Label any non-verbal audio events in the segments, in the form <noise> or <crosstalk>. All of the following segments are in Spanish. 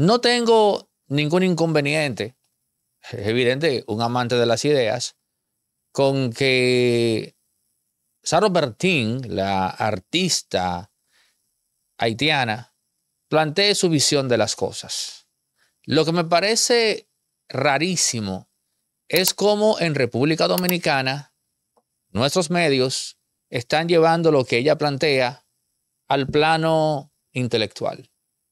No tengo ningún inconveniente, es evidente, un amante de las ideas, con que Saro Bertin, la artista haitiana, plantee su visión de las cosas. Lo que me parece rarísimo es cómo en República Dominicana nuestros medios están llevando lo que ella plantea al plano intelectual.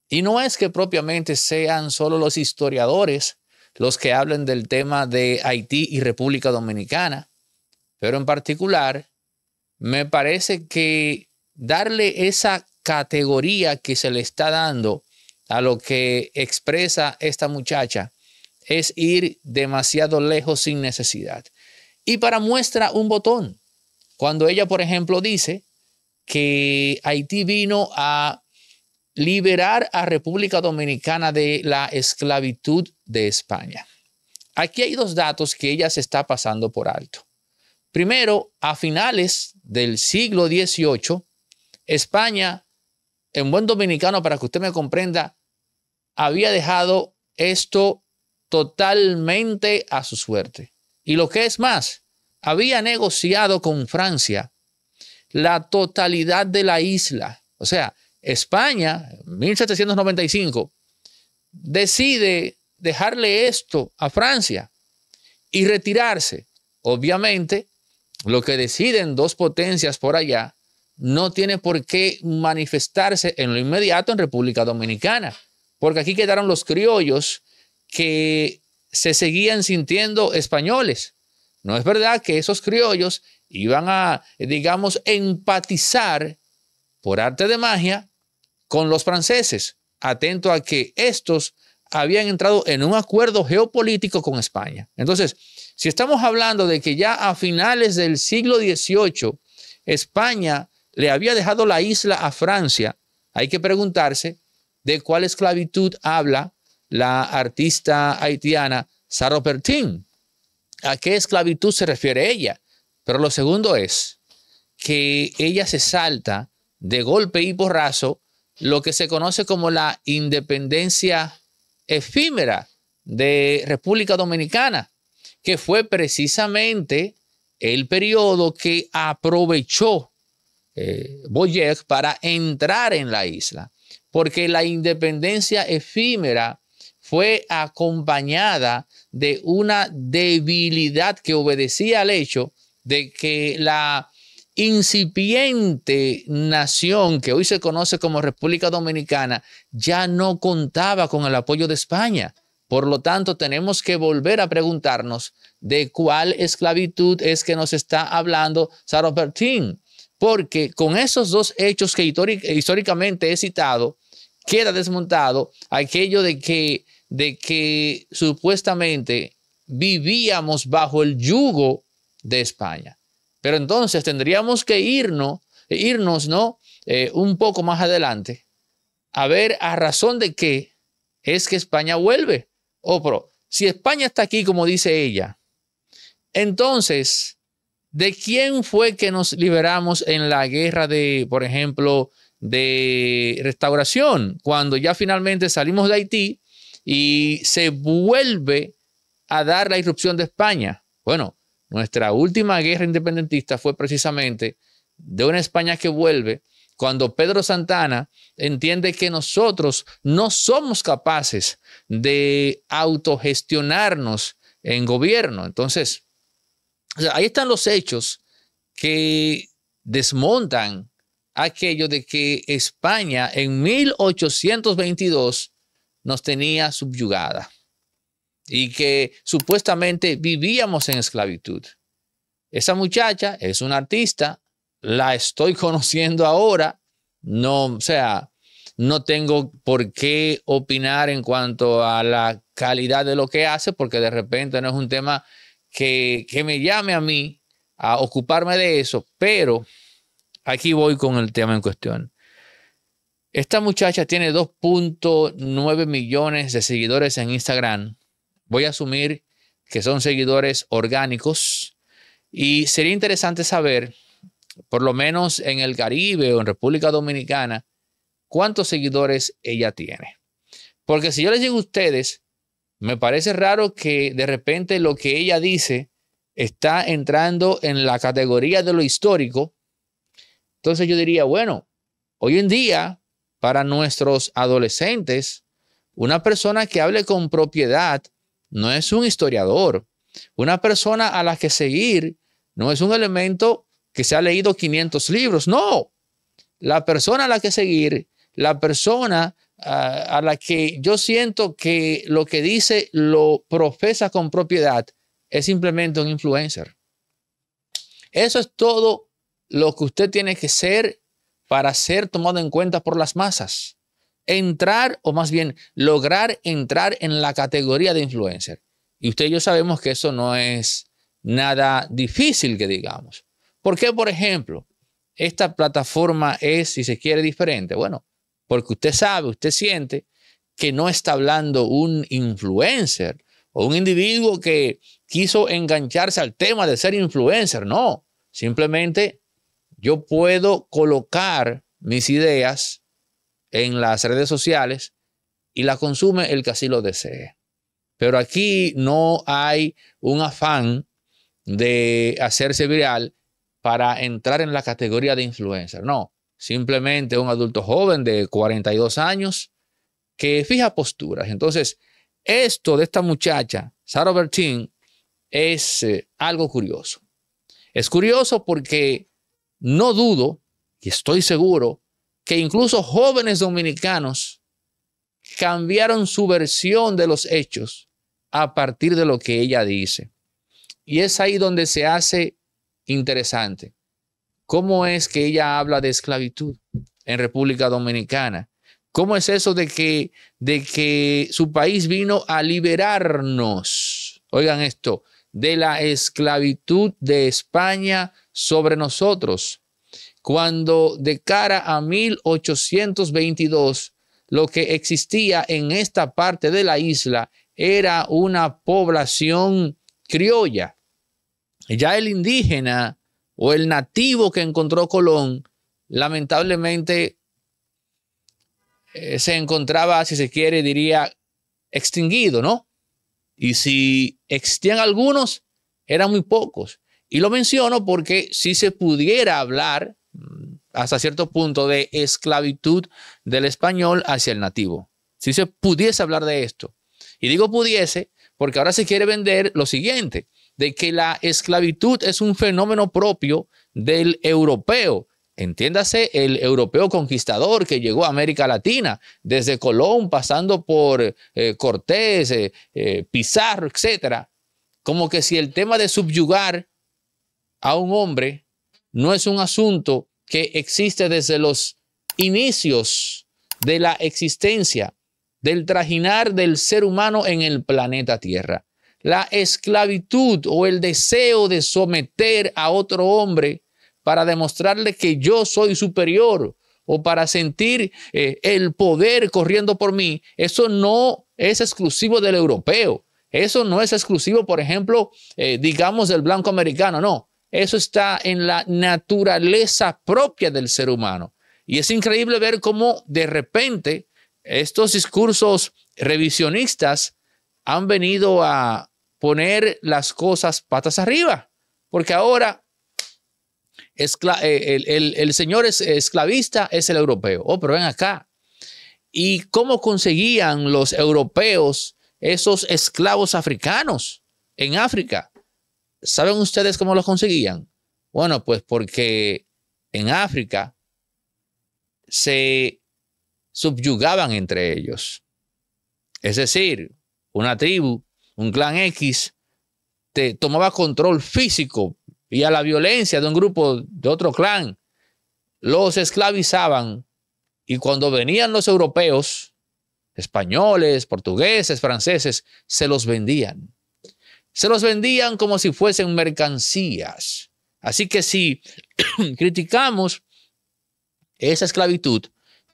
Y no es que propiamente sean solo los historiadores los que hablen del tema de Haití y República Dominicana, pero en particular me parece que darle esa categoría que se le está dando a lo que expresa esta muchacha es ir demasiado lejos sin necesidad. Y para muestra un botón, cuando ella, por ejemplo, dice que Haití vino a liberar a República Dominicana de la esclavitud de España. Aquí hay dos datos que ella se está pasando por alto. Primero, a finales del siglo XVIII, España, en buen dominicano, para que usted me comprenda, había dejado esto totalmente a su suerte. Y lo que es más, había negociado con Francia la totalidad de la isla. O sea, España, 1795, decide dejarle esto a Francia y retirarse. Obviamente, lo que deciden dos potencias por allá no tiene por qué manifestarse en lo inmediato en República Dominicana, porque aquí quedaron los criollos que se seguían sintiendo españoles. No es verdad que esos criollos iban a, digamos, empatizar por arte de magia, con los franceses, atento a que estos habían entrado en un acuerdo geopolítico con España. Entonces, si estamos hablando de que ya a finales del siglo XVIII España le había dejado la isla a Francia, hay que preguntarse de cuál esclavitud habla la artista haitiana Sarah Pertin. ¿A qué esclavitud se refiere ella? Pero lo segundo es que ella se salta de golpe y porrazo lo que se conoce como la independencia efímera de República Dominicana, que fue precisamente el periodo que aprovechó eh, Boyer para entrar en la isla, porque la independencia efímera fue acompañada de una debilidad que obedecía al hecho de que la incipiente nación que hoy se conoce como República Dominicana ya no contaba con el apoyo de España. Por lo tanto, tenemos que volver a preguntarnos de cuál esclavitud es que nos está hablando Sarah Bertín. porque con esos dos hechos que históricamente he citado, queda desmontado aquello de que, de que supuestamente vivíamos bajo el yugo de España. Pero entonces tendríamos que irnos, e irnos ¿no? Eh, un poco más adelante a ver a razón de qué es que España vuelve. O, oh, pero si España está aquí, como dice ella, entonces, ¿de quién fue que nos liberamos en la guerra de, por ejemplo, de restauración? Cuando ya finalmente salimos de Haití y se vuelve a dar la irrupción de España. Bueno, nuestra última guerra independentista fue precisamente de una España que vuelve cuando Pedro Santana entiende que nosotros no somos capaces de autogestionarnos en gobierno. Entonces, ahí están los hechos que desmontan aquello de que España en 1822 nos tenía subyugada y que supuestamente vivíamos en esclavitud. Esa muchacha es una artista, la estoy <laughs> conociendo ahora, no, o sea, no tengo por qué opinar en cuanto a la calidad de lo que hace, porque de repente no es un tema que, que me llame a mí a ocuparme de eso, pero aquí voy con el tema en cuestión. Esta muchacha tiene 2.9 millones de seguidores en Instagram Voy a asumir que son seguidores orgánicos y sería interesante saber, por lo menos en el Caribe o en República Dominicana, cuántos seguidores ella tiene. Porque si yo les digo a ustedes, me parece raro que de repente lo que ella dice está entrando en la categoría de lo histórico. Entonces yo diría, bueno, hoy en día, para nuestros adolescentes, una persona que hable con propiedad no es un historiador. Una persona a la que seguir no es un elemento que se ha leído 500 libros, no. La persona a la que seguir, la persona ah, a, la que yo siento que lo que dice lo profesa con propiedad, es simplemente un influencer. Eso es todo lo que usted tiene que ser para ser tomado en cuenta por las masas entrar, o más bien lograr entrar en la categoría de influencer. Y usted y yo sabemos que eso no es nada difícil que digamos. ¿Por qué, por ejemplo, esta plataforma es, si se quiere, diferente? Bueno, porque usted sabe, usted siente que no está hablando un influencer o un individuo que quiso engancharse al tema de ser influencer. No, simplemente yo puedo colocar mis ideas, en las redes sociales y la consume el que así lo desee. Pero aquí no hay un afán de hacerse viral para entrar en la categoría de influencer. No, simplemente un adulto joven de 42 años que fija posturas. Entonces, esto de esta muchacha, Sarah Bertin, es eh, algo curioso. Es curioso porque no dudo y estoy seguro que incluso jóvenes dominicanos cambiaron su versión de los hechos a partir de lo que ella dice. Y es ahí donde se hace interesante. ¿Cómo es que ella habla de esclavitud en República Dominicana? ¿Cómo es eso de que, de que su país vino a liberarnos? Oigan esto, de la esclavitud de España sobre nosotros cuando de cara a 1822 lo que existía en esta parte de la isla era una población criolla. Ya el indígena o el nativo que encontró Colón, lamentablemente eh, se encontraba, si se quiere, diría, extinguido, ¿no? Y si existían algunos, eran muy pocos. Y lo menciono porque si se pudiera hablar hasta cierto punto de esclavitud del español hacia el nativo. Si se pudiese hablar de esto, y digo pudiese porque ahora se quiere vender lo siguiente, de que la esclavitud es un fenómeno propio del europeo, entiéndase, el europeo conquistador que llegó a América Latina, desde Colón, pasando por eh, Cortés, eh, eh, Pizarro, etc. como que si el tema de subyugar a un hombre no es un asunto que existe desde los inicios de la existencia, del trajinar del ser humano en el planeta Tierra. La esclavitud o el deseo de someter a otro hombre para demostrarle que yo soy superior o para sentir eh, el poder corriendo por mí, eso no es exclusivo del europeo. Eso no es exclusivo, por ejemplo, eh, digamos, del blanco americano, no. Eso está en la naturaleza propia del ser humano. Y es increíble ver cómo de repente estos discursos revisionistas han venido a poner las cosas patas arriba, porque ahora eh, el, señor es esclavista es el europeo. Oh, pero ven acá. ¿Y cómo conseguían los europeos esos esclavos africanos en África? ¿Saben ustedes cómo los conseguían? Bueno, pues porque en África se subyugaban entre ellos. Es decir, una tribu, un clan X, te tomaba control físico y a la violencia de un grupo, de otro clan, los esclavizaban. Y cuando venían los europeos, españoles, portugueses, franceses, se los vendían se los vendían como si fuesen mercancías. Así que si <clears throat> criticamos esa esclavitud,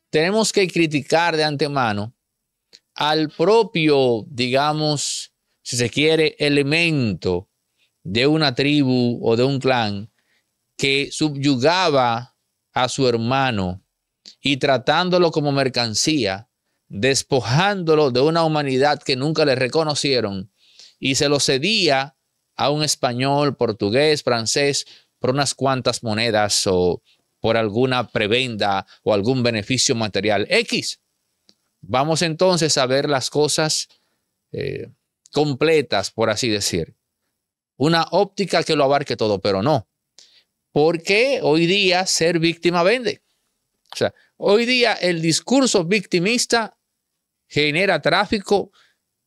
tenemos que criticar de antemano al propio, digamos, si se quiere, elemento de una tribu o de un clan que subyugaba a su hermano y tratándolo como mercancía, despojándolo de una humanidad que nunca le reconocieron y se lo cedía a un español, portugués, francés, por unas cuantas monedas o por alguna prebenda o algún beneficio material X. Vamos entonces a ver las cosas eh, completas, por así decir. Una óptica que lo abarque todo, pero no. Porque hoy día ser víctima vende. O sea, hoy día el discurso victimista genera tráfico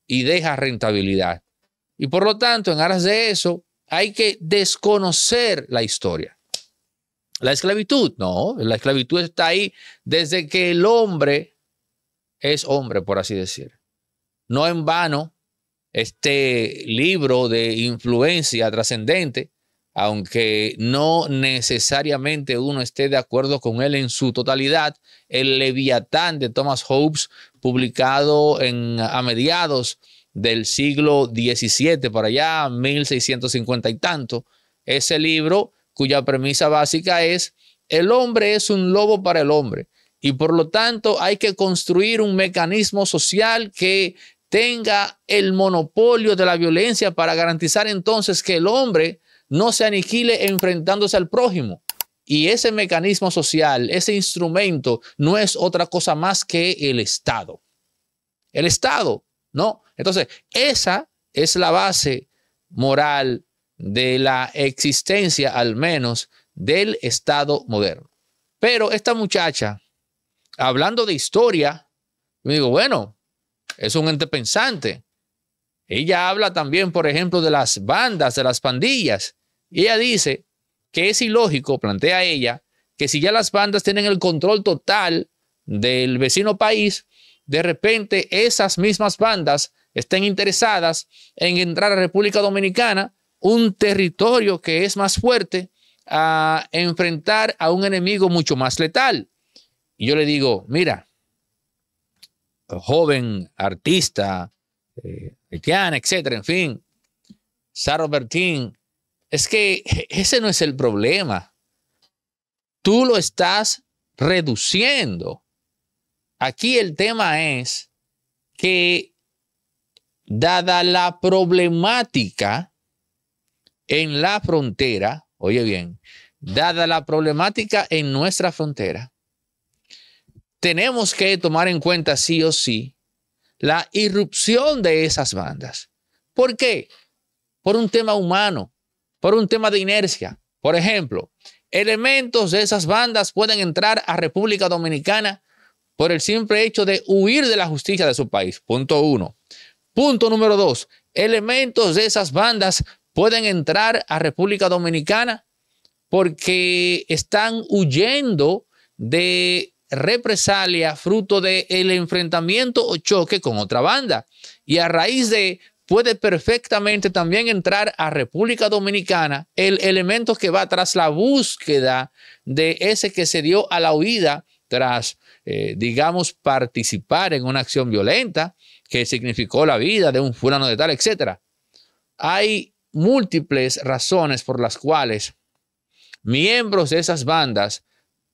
y deja rentabilidad. Y por lo tanto, en aras de eso, hay que desconocer la historia. La esclavitud, no, la esclavitud está ahí desde que el hombre es hombre, por así decir. No en vano, este libro de influencia trascendente aunque no necesariamente uno esté de acuerdo con él en su totalidad, el Leviatán de Thomas Hobbes, publicado a mediados del siglo XVII, para allá, 1650 y tanto, ese libro cuya premisa básica es, el hombre es un lobo para el hombre y por lo tanto hay que construir un mecanismo social que tenga el monopolio de la violencia para garantizar entonces que el hombre no se aniquile enfrentándose al prójimo. Y ese mecanismo social, ese instrumento, no es otra cosa más que el Estado. El Estado, ¿no? Entonces, esa es la base moral de la existencia, al menos, del Estado moderno. Pero esta muchacha, hablando de historia, me digo, bueno, es un ente pensante. Ella habla también, por ejemplo, de las bandas, de las pandillas ella dice que es ilógico, plantea ella, que si ya las bandas tienen el control total del vecino país, de repente esas mismas bandas estén interesadas en entrar a República Dominicana, un territorio que es más fuerte, a enfrentar a un enemigo mucho más letal. Y yo le digo, mira, joven artista, eh, etcétera, en fin, Saro Bertín, es que <laughs> ese no es el problema. Tú lo estás reduciendo. Aquí el tema es que dada la problemática en la frontera, oye bien, dada la problemática en nuestra frontera, tenemos que tomar en cuenta sí o sí la irrupción de esas bandas. ¿Por qué? Por un tema humano por un tema de inercia. Por ejemplo, elementos de esas bandas pueden entrar a República Dominicana por el simple hecho de huir de la justicia de su país. Punto uno. Punto número dos. Elementos de esas bandas pueden entrar a República Dominicana porque están huyendo de represalia fruto del el enfrentamiento o choque con otra banda. Y a raíz de puede perfectamente también entrar a República Dominicana el elemento que va tras la búsqueda de ese que se dio a la huida tras, eh, digamos, participar en una acción violenta que significó la vida de un fulano de tal, etc. Hay múltiples razones por las cuales miembros de esas bandas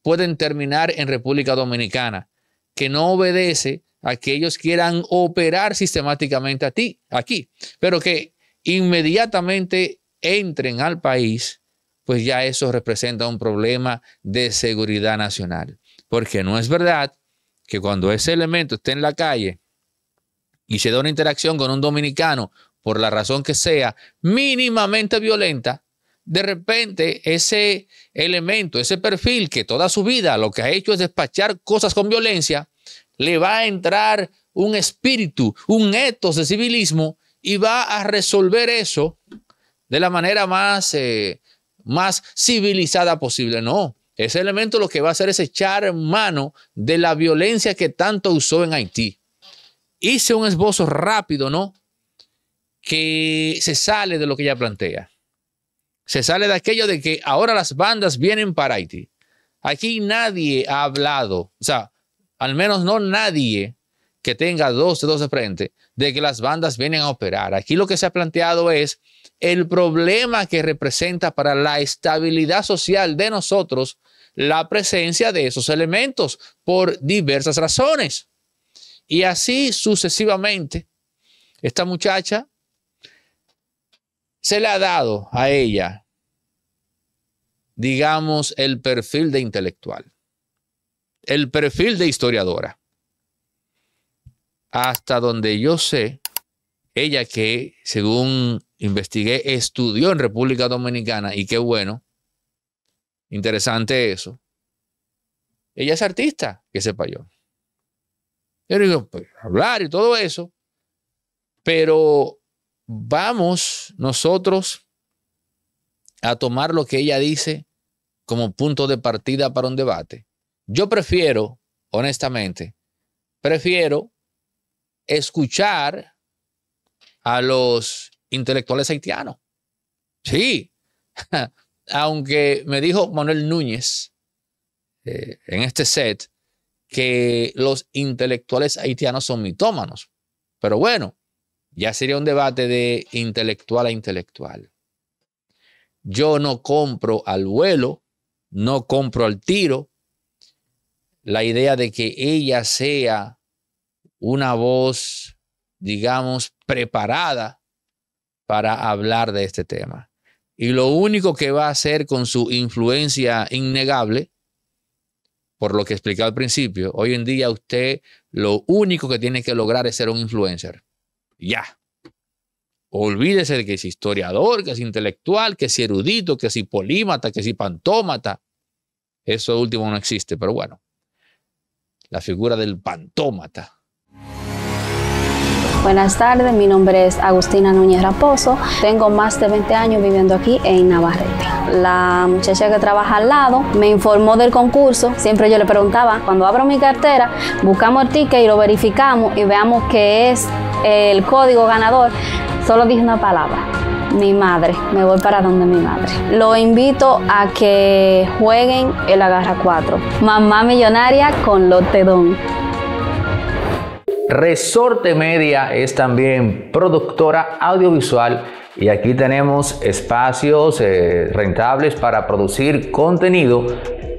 pueden terminar en República Dominicana, que no obedece a que ellos quieran operar sistemáticamente a ti, aquí, pero que inmediatamente entren al país, pues ya eso representa un problema de seguridad nacional. Porque no es verdad que cuando ese elemento esté en la calle y se da una interacción con un dominicano, por la razón que sea, mínimamente violenta, de repente ese elemento, ese perfil que toda su vida lo que ha hecho es despachar cosas con violencia, le va a entrar un espíritu, un etos de civilismo y va a resolver eso de la manera más, eh, más civilizada posible. No, ese elemento lo que va a hacer es echar mano de la violencia que tanto usó en Haití. Hice un esbozo rápido, ¿no? Que se sale de lo que ella plantea. Se sale de aquello de que ahora las bandas vienen para Haití. Aquí nadie ha hablado, o sea, al menos no nadie que tenga dos dedos de frente, de que las bandas vienen a operar. Aquí lo que se ha planteado es el problema que representa para la estabilidad social de nosotros la presencia de esos elementos por diversas razones. Y así sucesivamente, esta muchacha se le ha dado a ella, digamos, el perfil de intelectual el perfil de historiadora. Hasta donde yo sé, ella que, según investigué, estudió en República Dominicana, y qué bueno, interesante eso. Ella es artista, que sepa yo. Yo digo, pues, hablar y todo eso, pero vamos nosotros a tomar lo que ella dice como punto de partida para un debate. Yo prefiero, honestamente, prefiero escuchar a los intelectuales haitianos. Sí, <laughs> aunque me dijo Manuel Núñez eh, en este set que los intelectuales haitianos son mitómanos. Pero bueno, ya sería un debate de intelectual a intelectual. Yo no compro al vuelo, no compro al tiro, la idea de que ella sea una voz, digamos, preparada para hablar de este tema. Y lo único que va a hacer con su influencia innegable, por lo que expliqué al principio, hoy en día usted lo único que tiene que lograr es ser un influencer. Ya. Olvídese de que es historiador, que es intelectual, que es erudito, que es polímata, que es pantómata. Eso último no existe, pero bueno la figura del pantómata. Buenas tardes, mi nombre es Agustina Núñez Raposo. Tengo más de 20 años viviendo aquí en Navarrete. La muchacha que trabaja al lado me informó del concurso. Siempre yo le preguntaba, cuando abro mi cartera, buscamos el ticket y lo verificamos y veamos qué es el código ganador. Solo dije una palabra, mi madre, me voy para donde mi madre. Lo invito a que jueguen el Agarra 4, Mamá Millonaria con Lotedón. Resorte Media es también productora audiovisual y aquí tenemos espacios eh, rentables para producir contenido